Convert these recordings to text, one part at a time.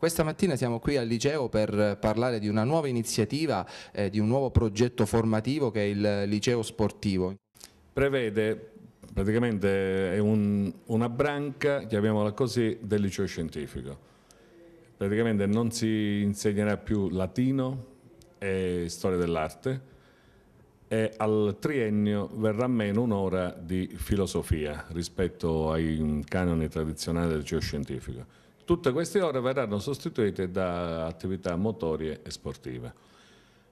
Questa mattina siamo qui al liceo per parlare di una nuova iniziativa, eh, di un nuovo progetto formativo che è il liceo sportivo. Prevede praticamente un, una branca, chiamiamola così, del liceo scientifico. Praticamente non si insegnerà più latino e storia dell'arte e al triennio verrà meno un'ora di filosofia rispetto ai canoni tradizionali del liceo scientifico Tutte queste ore verranno sostituite da attività motorie e sportive.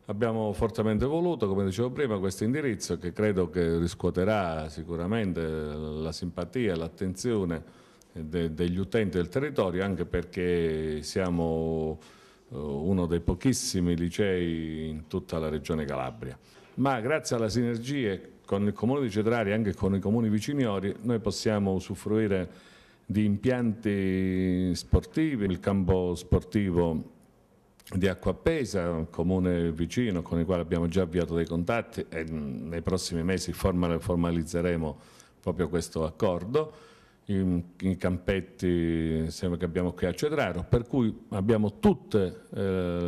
Abbiamo fortemente voluto, come dicevo prima, questo indirizzo che credo che riscuoterà sicuramente la simpatia, l'attenzione de degli utenti del territorio, anche perché siamo eh, uno dei pochissimi licei in tutta la regione Calabria. Ma grazie alle sinergie con il comune di Cetrari e anche con i comuni viciniori noi possiamo usufruire di impianti sportivi, il campo sportivo di Acquappesa, un comune vicino con il quale abbiamo già avviato dei contatti e mm, nei prossimi mesi formalizzeremo proprio questo accordo, i, campetti che abbiamo qui a Cedraro, per cui abbiamo tutte eh,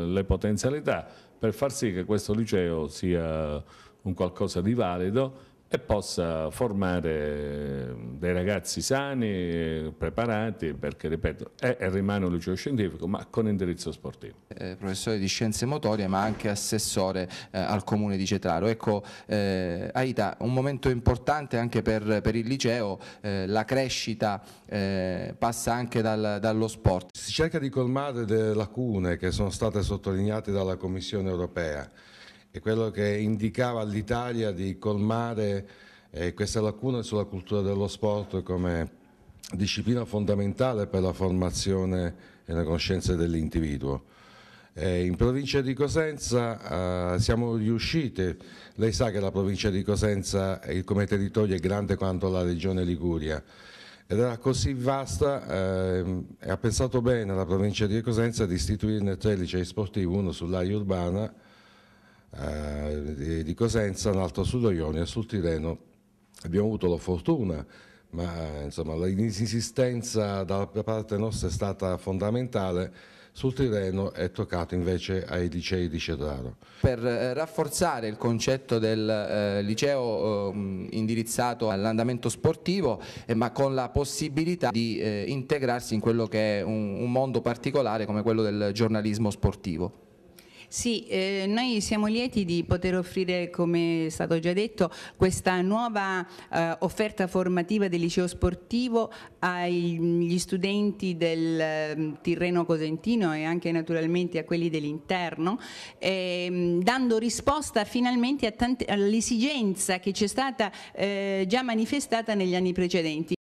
le potenzialità per far sì che questo liceo sia un qualcosa di valido e possa formare dei ragazzi sani, preparati, perché ripeto, è e rimane un liceo scientifico, ma con indirizzo sportivo. Eh, professore di scienze motorie, ma anche assessore eh, al comune di Cetraro. Ecco, eh, Aita, un momento importante anche per, per il liceo, eh, la crescita eh, passa anche dal, dallo sport. Si cerca di colmare delle lacune che sono state sottolineate dalla Commissione europea è quello che indicava all'Italia di colmare eh, questa lacuna sulla cultura dello sport come disciplina fondamentale per la formazione e la conoscenza dell'individuo. Eh, in provincia di Cosenza eh, siamo riusciti, lei sa che la provincia di Cosenza eh, come territorio è grande quanto la regione Liguria, ed era così vasta eh, e ha pensato bene la provincia di Cosenza di istituirne tre licei sportivi, uno sull'area urbana eh, di Cosenza, l'Alto Sud Ionio e sul Tireno abbiamo avuto la fortuna ma insomma l'insistenza da parte nostra è stata fondamentale sul Tirreno è toccato invece ai licei di Cetraro. Per eh, rafforzare il concetto del eh, liceo eh, indirizzato all'andamento sportivo, eh, ma con la possibilità di eh, integrarsi in quello che è un, un mondo particolare come quello del giornalismo sportivo. Sì, eh, noi siamo lieti di poter offrire, come è stato già detto, questa nuova eh, offerta formativa del liceo sportivo agli studenti del eh, Tirreno Cosentino e anche naturalmente a quelli dell'interno, ehm, dando risposta finalmente all'esigenza che c'è stata eh, già manifestata negli anni precedenti.